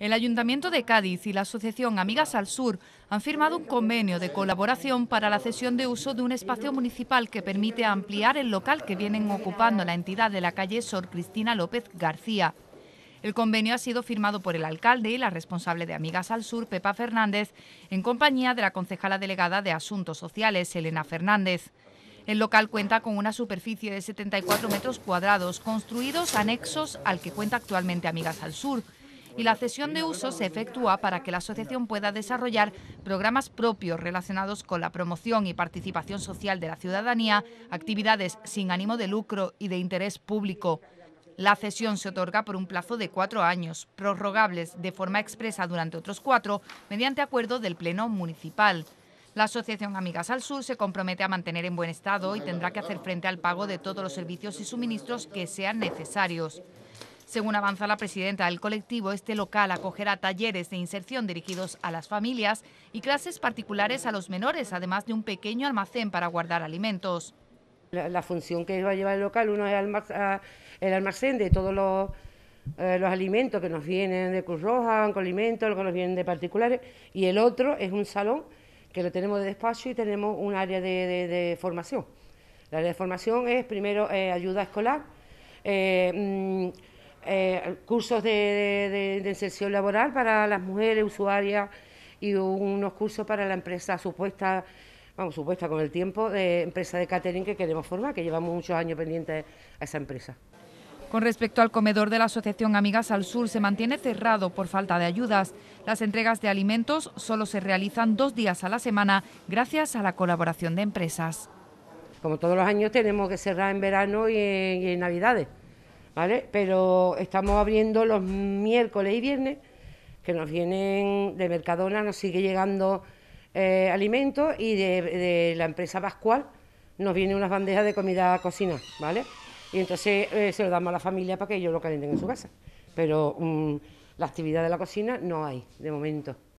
El Ayuntamiento de Cádiz y la Asociación Amigas al Sur han firmado un convenio de colaboración para la cesión de uso de un espacio municipal que permite ampliar el local que vienen ocupando la entidad de la calle Sor Cristina López García. El convenio ha sido firmado por el alcalde y la responsable de Amigas al Sur, Pepa Fernández, en compañía de la concejala delegada de Asuntos Sociales, Elena Fernández. El local cuenta con una superficie de 74 metros cuadrados, construidos anexos al que cuenta actualmente Amigas al Sur y la cesión de uso se efectúa para que la asociación pueda desarrollar programas propios relacionados con la promoción y participación social de la ciudadanía, actividades sin ánimo de lucro y de interés público. La cesión se otorga por un plazo de cuatro años, prorrogables de forma expresa durante otros cuatro, mediante acuerdo del Pleno Municipal. La Asociación Amigas al Sur se compromete a mantener en buen estado y tendrá que hacer frente al pago de todos los servicios y suministros que sean necesarios. Según avanza la presidenta del colectivo, este local acogerá talleres de inserción dirigidos a las familias y clases particulares a los menores, además de un pequeño almacén para guardar alimentos. La, función que va a llevar el local, uno es el almacén de todos los eh, los alimentos que nos vienen de Cruz Roja, con Alimentos, los que nos vienen de particulares, y el otro es un salón que lo tenemos de despacho y tenemos un área de, formación. La área de formación es primero eh, ayuda escolar, eh, eh, cursos de, de, inserción laboral para las mujeres usuarias y unos cursos para la empresa supuesta, vamos, supuesta con el tiempo, de empresa de catering que queremos formar, que llevamos muchos años pendientes a esa empresa. Con respecto al comedor de la Asociación Amigas al Sur, se mantiene cerrado por falta de ayudas. Las entregas de alimentos solo se realizan dos días a la semana gracias a la colaboración de empresas. Como todos los años tenemos que cerrar en verano y en Navidades. ¿vale? Pero estamos abriendo los miércoles y viernes, que nos vienen de Mercadona, nos sigue llegando eh, alimentos y de, la empresa Pascual nos vienen unas bandejas de comida cocina, ¿vale? Y entonces eh, se lo damos a la familia para que ellos lo calenten en su casa. Pero mm, la actividad de la cocina no hay, de momento.